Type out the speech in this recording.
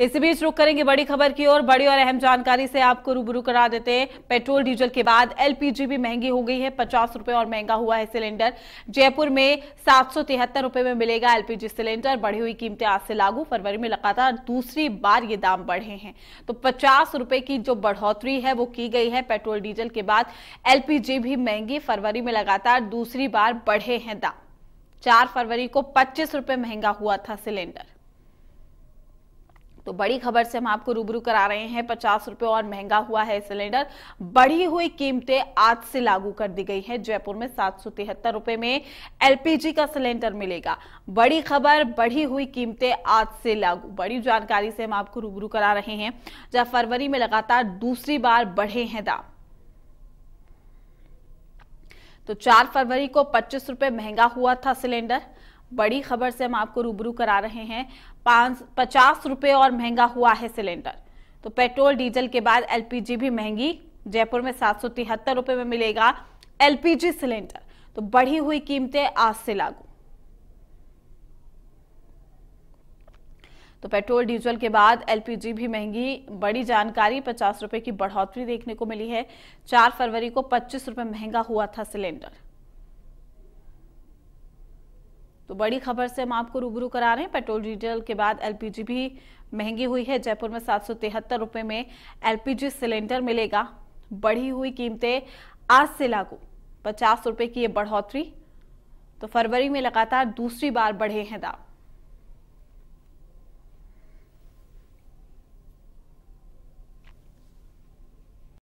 इसी बीच रुक करेंगे बड़ी खबर की ओर बड़ी और अहम जानकारी से आपको रूबरू करा देते हैं पेट्रोल डीजल के बाद एलपीजी भी महंगी हो गई है पचास रुपए और महंगा हुआ है सिलेंडर जयपुर में सात सौ तिहत्तर रुपए में मिलेगा एलपीजी सिलेंडर बढ़ी हुई कीमतें आज से लागू फरवरी में लगातार दूसरी बार ये दाम बढ़े हैं तो पचास रुपए की जो बढ़ोतरी है वो की गई है पेट्रोल डीजल के बाद एलपीजी भी महंगी फरवरी में लगातार दूसरी बार बढ़े हैं दाम चार फरवरी को पच्चीस रुपए महंगा हुआ था सिलेंडर तो बड़ी खबर से हम आपको रूबरू करा रहे हैं पचास रुपये और महंगा हुआ है सिलेंडर बढ़ी हुई कीमतें आज से लागू कर दी गई है जयपुर में सात सौ तिहत्तर रुपये में एलपीजी का सिलेंडर मिलेगा बड़ी खबर बढ़ी हुई कीमतें आज से लागू बड़ी जानकारी से हम आपको रूबरू करा रहे हैं जहां फरवरी में लगातार दूसरी बार बढ़े हैं दाम तो चार फरवरी को पच्चीस रुपये महंगा हुआ था सिलेंडर बड़ी खबर से हम आपको रूबरू करा रहे हैं पाँच पचास रुपये और महंगा हुआ है सिलेंडर तो पेट्रोल डीजल के बाद एलपीजी भी महंगी जयपुर में सात सौ तिहत्तर रुपये में मिलेगा एलपीजी सिलेंडर तो बढ़ी हुई कीमतें आज से लागू तो पेट्रोल डीजल के बाद एलपीजी भी महंगी बड़ी जानकारी पचास रुपए की बढ़ोतरी देखने को मिली है चार फरवरी को पच्चीस रुपए महंगा हुआ था सिलेंडर तो बड़ी खबर से हम आपको रूबरू करा रहे हैं पेट्रोल डीजल के बाद एलपीजी भी महंगी हुई है जयपुर में सात सौ तिहत्तर रुपये में एलपीजी सिलेंडर मिलेगा बढ़ी हुई कीमतें आज से लागू पचास रुपये की ये बढ़ोतरी तो फरवरी में लगातार दूसरी बार बढ़े हैं दाम